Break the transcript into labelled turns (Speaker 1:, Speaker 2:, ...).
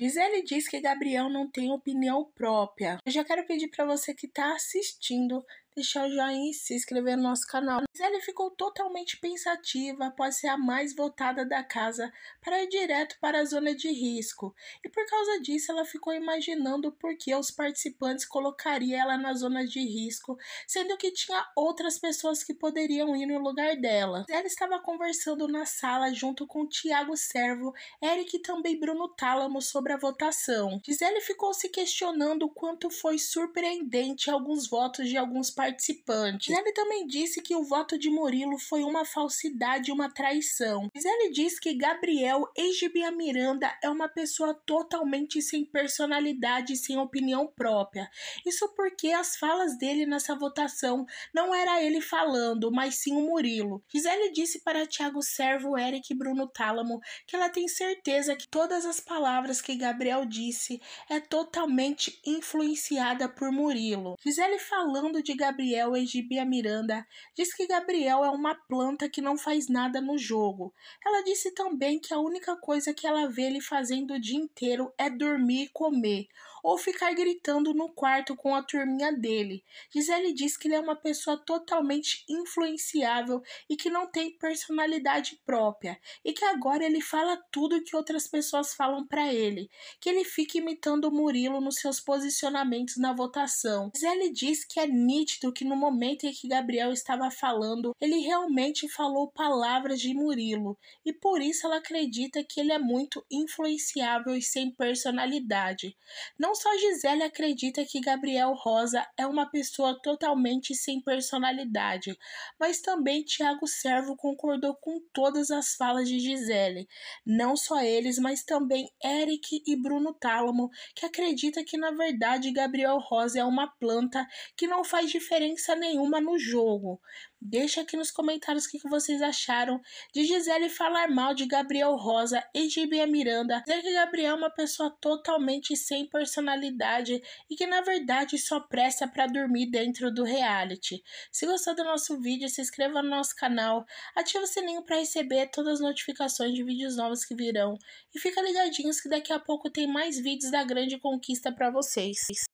Speaker 1: Gisele diz que Gabriel não tem opinião própria. Eu já quero pedir para você que está assistindo deixar o joinha e se inscrever no nosso canal. Gisele ficou totalmente pensativa após ser a mais votada da casa para ir direto para a zona de risco, e por causa disso ela ficou imaginando por que os participantes colocariam ela na zona de risco, sendo que tinha outras pessoas que poderiam ir no lugar dela. Gisele estava conversando na sala junto com Tiago Servo, Eric e também Bruno Tálamo sobre a votação. Gisele ficou se questionando o quanto foi surpreendente alguns votos de alguns participantes participantes. Gisele também disse que o voto de Murilo foi uma falsidade e uma traição. Gisele diz que Gabriel Egibian Miranda é uma pessoa totalmente sem personalidade e sem opinião própria. Isso porque as falas dele nessa votação não era ele falando, mas sim o Murilo. Gisele disse para Tiago Servo, Eric e Bruno Tálamo que ela tem certeza que todas as palavras que Gabriel disse é totalmente influenciada por Murilo. Gisele falando de Gabriel Gabriel exibia Miranda diz que Gabriel é uma planta que não faz nada no jogo. Ela disse também que a única coisa que ela vê ele fazendo o dia inteiro é dormir e comer, ou ficar gritando no quarto com a turminha dele. Gisele diz que ele é uma pessoa totalmente influenciável e que não tem personalidade própria, e que agora ele fala tudo que outras pessoas falam para ele, que ele fica imitando o Murilo nos seus posicionamentos na votação. Gisele diz que é nítido que no momento em que Gabriel estava falando, ele realmente falou palavras de Murilo, e por isso ela acredita que ele é muito influenciável e sem personalidade. Não só Gisele acredita que Gabriel Rosa é uma pessoa totalmente sem personalidade, mas também Tiago Servo concordou com todas as falas de Gisele. Não só eles, mas também Eric e Bruno Tálamo, que acredita que na verdade Gabriel Rosa é uma planta que não faz diferença diferença nenhuma no jogo. Deixa aqui nos comentários o que vocês acharam de Gisele falar mal de Gabriel Rosa e de Bia Miranda, dizer que Gabriel é uma pessoa totalmente sem personalidade e que na verdade só presta para dormir dentro do reality. Se gostou do nosso vídeo, se inscreva no nosso canal, ative o sininho para receber todas as notificações de vídeos novos que virão e fica ligadinhos que daqui a pouco tem mais vídeos da grande conquista para vocês.